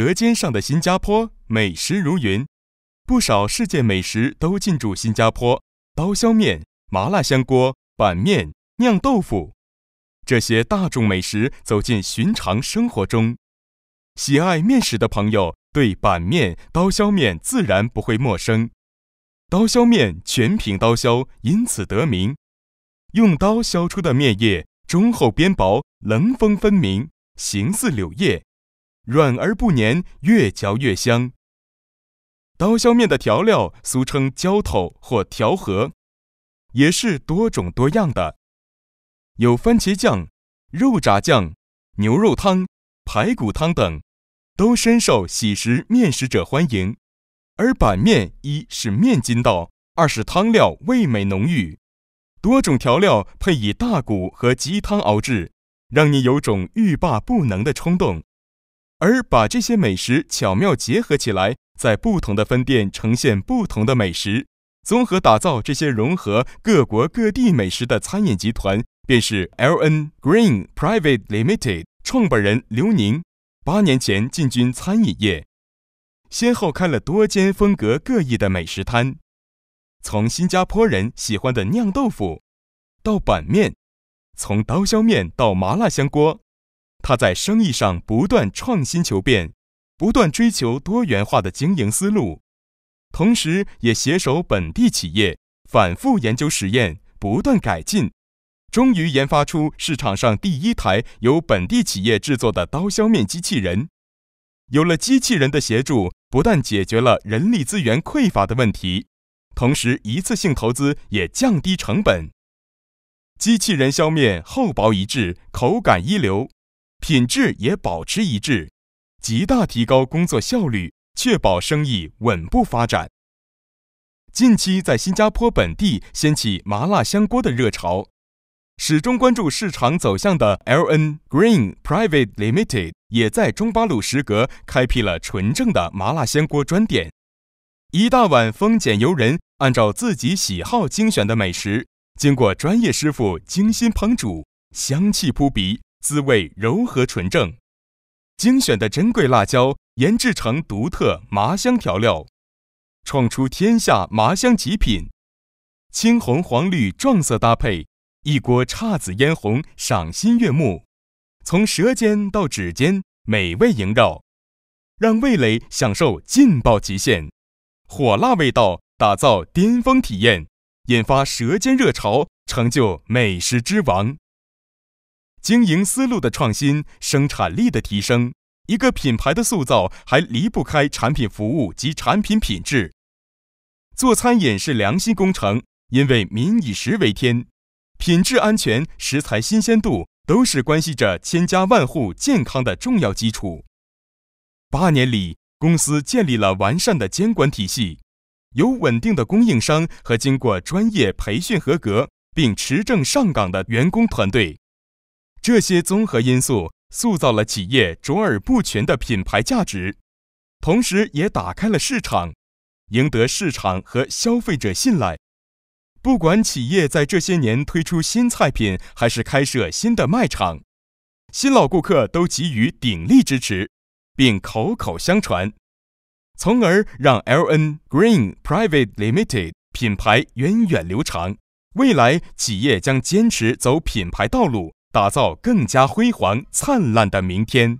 舌尖上的新加坡美食如云，不少世界美食都进驻新加坡。刀削面、麻辣香锅、板面、酿豆腐，这些大众美食走进寻常生活中。喜爱面食的朋友对板面、刀削面自然不会陌生。刀削面全凭刀削，因此得名。用刀削出的面叶中厚边薄，棱峰分明，形似柳叶。软而不粘，越嚼越香。刀削面的调料俗称浇头或调和，也是多种多样的，有番茄酱、肉炸酱、牛肉汤、排骨汤等，都深受喜食面食者欢迎。而板面一是面筋道，二是汤料味美浓郁，多种调料配以大骨和鸡汤熬制，让你有种欲罢不能的冲动。而把这些美食巧妙结合起来，在不同的分店呈现不同的美食，综合打造这些融合各国各地美食的餐饮集团，便是 L N Green Private Limited 创办人刘宁。八年前进军餐饮业，先后开了多间风格各异的美食摊，从新加坡人喜欢的酿豆腐，到板面，从刀削面到麻辣香锅。他在生意上不断创新求变，不断追求多元化的经营思路，同时也携手本地企业反复研究实验，不断改进，终于研发出市场上第一台由本地企业制作的刀削面机器人。有了机器人的协助，不但解决了人力资源匮乏的问题，同时一次性投资也降低成本。机器人削面厚薄一致，口感一流。品质也保持一致，极大提高工作效率，确保生意稳步发展。近期在新加坡本地掀起麻辣香锅的热潮，始终关注市场走向的 L N Green Private Limited 也在中巴鲁石格开辟了纯正的麻辣香锅专店。一大碗丰俭由人，按照自己喜好精选的美食，经过专业师傅精心烹煮，香气扑鼻。滋味柔和纯正，精选的珍贵辣椒研制成独特麻香调料，创出天下麻香极品。青红黄绿撞色搭配，一锅姹紫嫣红，赏心悦目。从舌尖到指尖，美味萦绕，让味蕾享受劲爆极限。火辣味道，打造巅峰体验，引发舌尖热潮，成就美食之王。经营思路的创新，生产力的提升，一个品牌的塑造还离不开产品服务及产品品质。做餐饮是良心工程，因为民以食为天，品质安全、食材新鲜度都是关系着千家万户健康的重要基础。八年里，公司建立了完善的监管体系，有稳定的供应商和经过专业培训合格并持证上岗的员工团队。这些综合因素塑造了企业卓尔不群的品牌价值，同时也打开了市场，赢得市场和消费者信赖。不管企业在这些年推出新菜品，还是开设新的卖场，新老顾客都给予鼎力支持，并口口相传，从而让 L N Green Private Limited 品牌源远流长。未来，企业将坚持走品牌道路。打造更加辉煌灿烂的明天。